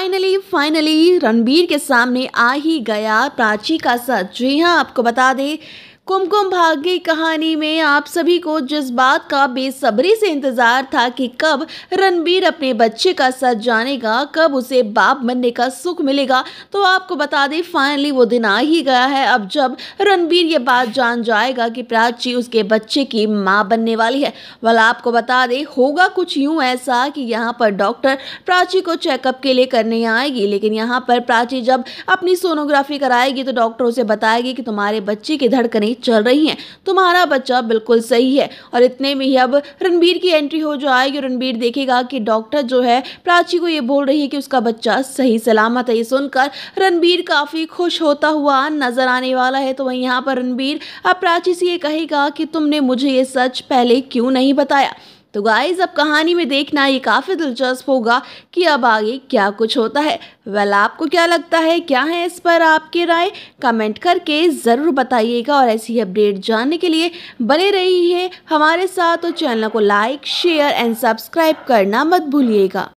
finally finally Ranbir के सामने आ ही गया प्राची का सच जी हाँ आपको बता दें कुमकुम भाग्य की कहानी में आप सभी को जिस बात का बेसब्री से इंतजार था कि कब रणबीर अपने बच्चे का सच जानेगा कब उसे बाप बनने का सुख मिलेगा तो आपको बता दें फाइनली वो दिन आ ही गया है अब जब रणबीर ये बात जान जाएगा कि प्राची उसके बच्चे की माँ बनने वाली है वाला आपको बता दें होगा कुछ यूं ऐसा कि यहाँ पर डॉक्टर प्राची को चेकअप के लिए करने आएगी लेकिन यहाँ पर प्राची जब अपनी सोनोग्राफी कराएगी तो डॉक्टर उसे बताएगी कि तुम्हारे बच्चे की धड़कने नहीं चल रही हैं तुम्हारा बच्चा बिल्कुल सही है और इतने में ही अब रणबीर की एंट्री हो जो आएगी रणबीर देखेगा कि डॉक्टर जो है प्राची को ये बोल रही है कि उसका बच्चा सही सलामत है ये सुनकर रणबीर काफ़ी खुश होता हुआ नजर आने वाला है तो वहीं यहाँ पर रणबीर अब प्राची से ये कहेगा कि तुमने मुझे ये सच पहले क्यों नहीं बताया तो गाइज अब कहानी में देखना ये काफ़ी दिलचस्प होगा कि अब आगे क्या कुछ होता है वेल आपको क्या लगता है क्या है इस पर आपकी राय कमेंट करके ज़रूर बताइएगा और ऐसी अपडेट जानने के लिए बने रही है हमारे साथ तो चैनल को लाइक शेयर एंड सब्सक्राइब करना मत भूलिएगा